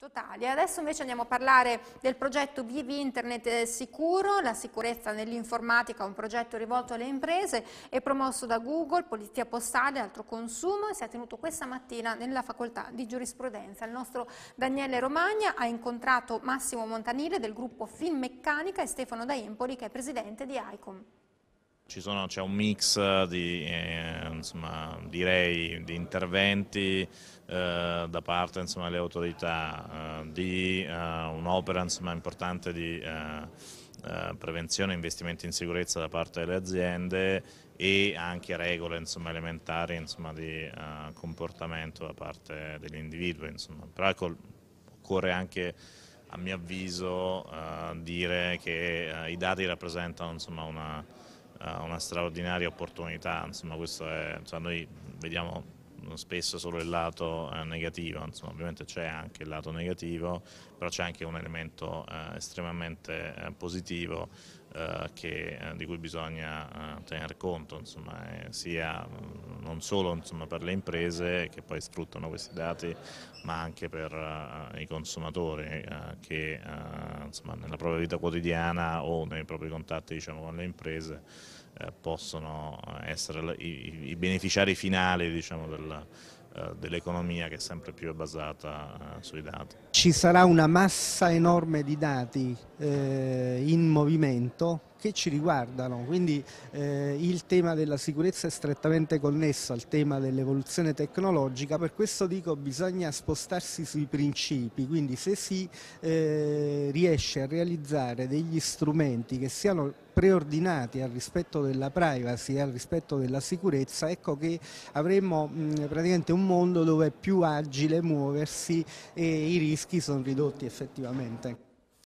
totali. Adesso invece andiamo a parlare del progetto Vivi Internet eh, Sicuro, la sicurezza nell'informatica, un progetto rivolto alle imprese e promosso da Google, Polizia Postale e Altro Consumo e si è tenuto questa mattina nella Facoltà di Giurisprudenza. Il nostro Daniele Romagna ha incontrato Massimo Montanile del gruppo Filmeccanica e Stefano D'Aimpoli che è presidente di ICOM c'è un mix eh, di, eh, insomma, direi, di interventi eh, da parte insomma, delle autorità, eh, di eh, un'opera importante di eh, prevenzione e investimenti in sicurezza da parte delle aziende e anche regole insomma, elementari di comportamento da parte degli individui. Però ecco, occorre anche a mio avviso dire che i dati rappresentano una, eh, una straordinaria opportunità, insomma, questo è, insomma, cioè, noi vediamo spesso solo il lato eh, negativo, insomma, ovviamente c'è anche il lato negativo, però c'è anche un elemento eh, estremamente eh, positivo eh, che, eh, di cui bisogna eh, tener conto, insomma, sia mm, non solo insomma, per le imprese che poi sfruttano questi dati, ma anche per uh, i consumatori uh, che uh, insomma, nella propria vita quotidiana o nei propri contatti diciamo, con le imprese possono essere i, i beneficiari finali diciamo, del eh, dell'economia che è sempre più basata eh, sui dati. Ci sarà una massa enorme di dati eh, in movimento che ci riguardano, quindi eh, il tema della sicurezza è strettamente connesso al tema dell'evoluzione tecnologica, per questo dico bisogna spostarsi sui principi, quindi se si eh, riesce a realizzare degli strumenti che siano preordinati al rispetto della privacy e al rispetto della sicurezza, ecco che avremmo mh, praticamente un mondo dove è più agile muoversi e i rischi sono ridotti effettivamente.